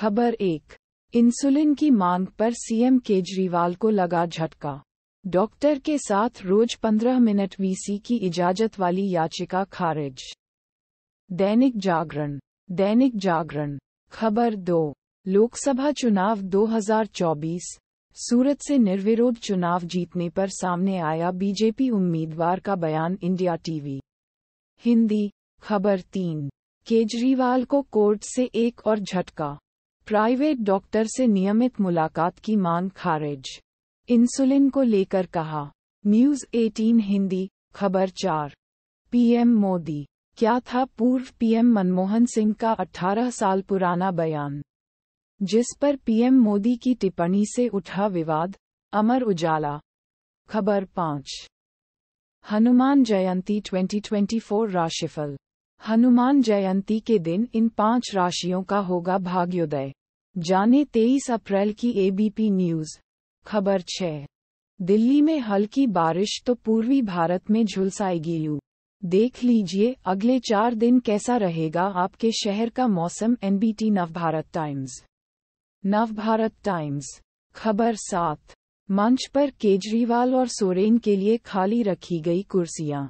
खबर एक इंसुलिन की मांग पर सीएम केजरीवाल को लगा झटका डॉक्टर के साथ रोज पंद्रह मिनट वीसी की इजाजत वाली याचिका खारिज दैनिक जागरण दैनिक जागरण खबर दो लोकसभा चुनाव 2024 सूरत से निर्विरोध चुनाव जीतने पर सामने आया बीजेपी उम्मीदवार का बयान इंडिया टीवी हिंदी खबर तीन केजरीवाल को कोर्ट से एक और झटका प्राइवेट डॉक्टर से नियमित मुलाकात की मांग खारिज इंसुलिन को लेकर कहा न्यूज 18 हिंदी खबर चार पीएम मोदी क्या था पूर्व पीएम मनमोहन सिंह का 18 साल पुराना बयान जिस पर पीएम मोदी की टिप्पणी से उठा विवाद अमर उजाला खबर पाँच हनुमान जयंती 2024 राशिफल हनुमान जयंती के दिन इन पांच राशियों का होगा भाग्योदय जाने 23 अप्रैल की एबीपी न्यूज खबर 6 दिल्ली में हल्की बारिश तो पूर्वी भारत में झुलसाएगी यू देख लीजिए अगले चार दिन कैसा रहेगा आपके शहर का मौसम NBT Navbharat Times Navbharat Times खबर सात मंच पर केजरीवाल और सोरेन के लिए खाली रखी गई कुर्सियां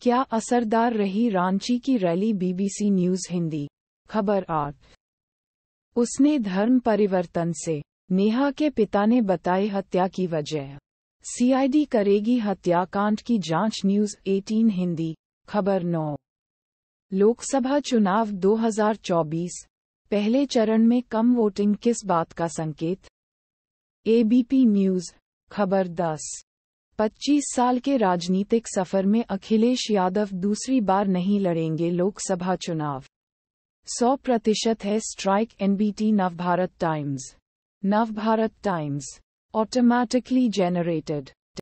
क्या असरदार रही रांची की रैली बीबीसी न्यूज हिंदी खबर आठ उसने धर्म परिवर्तन से नेहा के पिता ने बताई हत्या की वजह सीआईडी करेगी हत्याकांड की जांच न्यूज 18 हिंदी खबर नौ लोकसभा चुनाव 2024 पहले चरण में कम वोटिंग किस बात का संकेत एबीपी न्यूज खबर 10 25 साल के राजनीतिक सफर में अखिलेश यादव दूसरी बार नहीं लड़ेंगे लोकसभा चुनाव 100 प्रतिशत है strike NBT Navbharat Times Navbharat Times automatically generated